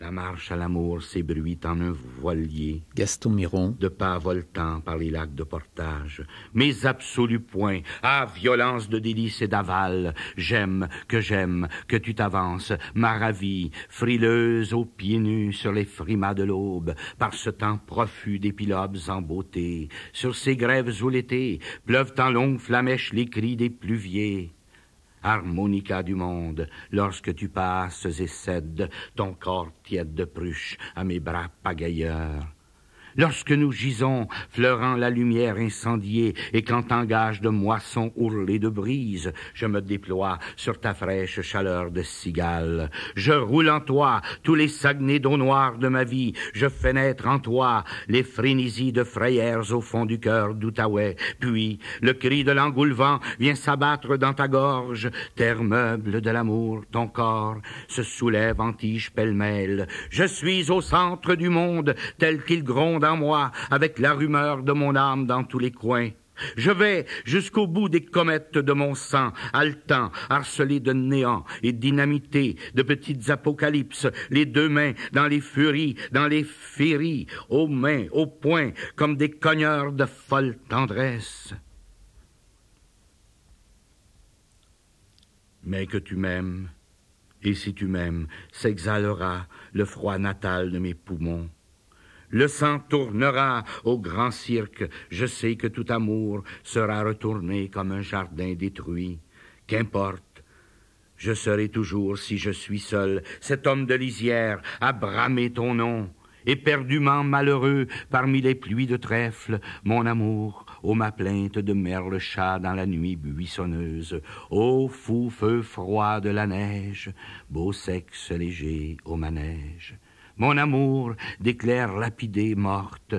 La marche à l'amour s'ébruit en un voilier. Gaston Miron. De pas voltant par les lacs de portage. Mes absolus points. Ah, violence de délices et d'aval. J'aime, que j'aime, que tu t'avances. Ma ravie, frileuse aux pieds nus sur les frimas de l'aube. Par ce temps profus d'épilobes en beauté. Sur ces grèves où l'été pleuvent en longues flamèches les cris des pluviers harmonica du monde, lorsque tu passes et cèdes ton corps tiède de pruche à mes bras pagailleurs. Lorsque nous gisons, fleurant la lumière incendiée, et quand t'engages de moissons ourlées de brise, je me déploie sur ta fraîche chaleur de cigale. Je roule en toi tous les sagnés d'eau noire de ma vie, je fais naître en toi les frénésies de frayères au fond du cœur d'Outaouais. Puis, le cri de l'engoulevent vient s'abattre dans ta gorge, terre meuble de l'amour, ton corps se soulève en tige pêle-mêle. Je suis au centre du monde, tel qu'il gronde dans moi avec la rumeur de mon âme dans tous les coins. Je vais jusqu'au bout des comètes de mon sang, haletant, harcelé de néant et dynamité, de petites apocalypses, les deux mains dans les furies, dans les féries, aux mains, aux poings, comme des cogneurs de folle tendresse. Mais que tu m'aimes, et si tu m'aimes, s'exhalera le froid natal de mes poumons le sang tournera au grand cirque. Je sais que tout amour sera retourné comme un jardin détruit. Qu'importe. Je serai toujours, si je suis seul, cet homme de lisière a bramé ton nom. Éperdument malheureux parmi les pluies de trèfle, mon amour, ô ma plainte de merle chat dans la nuit buissonneuse, ô fou feu froid de la neige, beau sexe léger au manège mon amour d'éclairs lapidés mortes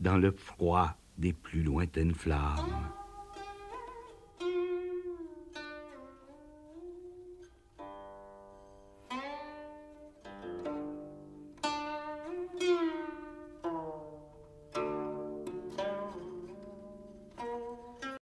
dans le froid des plus lointaines flammes.